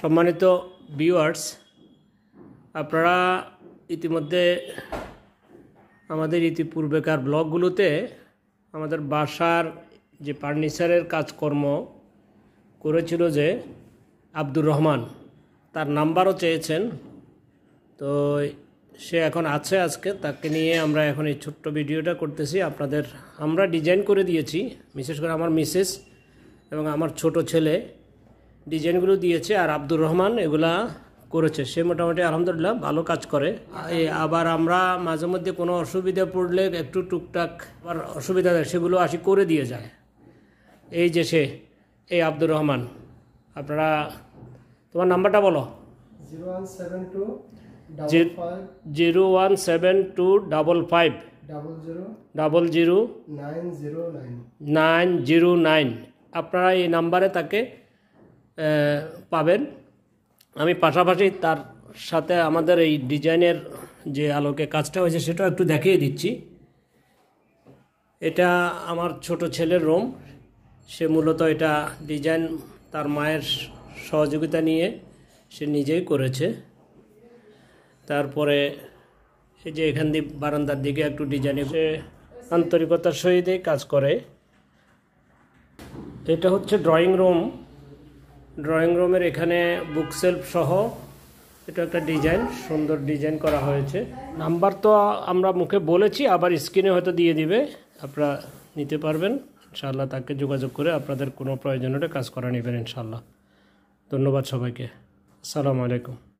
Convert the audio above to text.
সম্মানিত ভিউয়ার্স আপনারা ইতিমধ্যে আমাদের ইতিপূর্বেকার ব্লগগুলোতে আমাদের বাসার যে ফার্নিচারের কাজকর্ম করেছিল যে আব্দুর রহমান তার নাম্বারও চেয়েছেন তো সে এখন আছে আজকে তাকে নিয়ে আমরা এখন এই ছোট্ট ভিডিওটা করতেছি আপনাদের আমরা ডিজাইন করে দিয়েছি বিশেষ করে আমার মিসেস এবং আমার ছোট ছেলে ডিজাইনগুলো দিয়েছে আর আব্দুর রহমান এগুলা করেছে সে মোটামুটি আলহামদুলিল্লাহ ভালো কাজ করে আবার আমরা মাঝে মধ্যে কোনো অসুবিধা পড়লে একটু টুকটাক আবার অসুবিধা দেয় সেগুলো আসি করে দিয়ে যায় এই যে সে এই আব্দুর রহমান আপনারা তোমার নাম্বারটা বলো zero one seven two double five double zero nine zero nine আপনারা এই নাম্বারে তাকে পাবেন আমি পাশাপাশি তার সাথে আমাদের এই ডিজাইনের যে আলোকে কাজটা হয়েছে সেটাও একটু দেখিয়ে দিচ্ছি এটা আমার ছোট ছেলের রুম সে মূলত এটা ডিজাইন তার মায়ের সহযোগিতা নিয়ে সে নিজেই করেছে তারপরে এই যে এখান দিয়ে বারান্দার দিকে একটু ডিজাইন সে আন্তরিকতার সহিতেই কাজ করে এটা হচ্ছে ড্রয়িং রুম ড্রয়িং রুমের এখানে বুক সেলফ সহ এটা একটা ডিজাইন সুন্দর ডিজাইন করা হয়েছে নাম্বার তো আমরা মুখে বলেছি আবার স্ক্রিনে হয়তো দিয়ে দিবে আপনারা নিতে পারবেন ইনশাল্লাহ তাকে যোগাযোগ করে আপনাদের কোনো প্রয়োজন হলে কাজ করা নেবেন ইনশাল্লাহ ধন্যবাদ সবাইকে আসসালামু আলাইকুম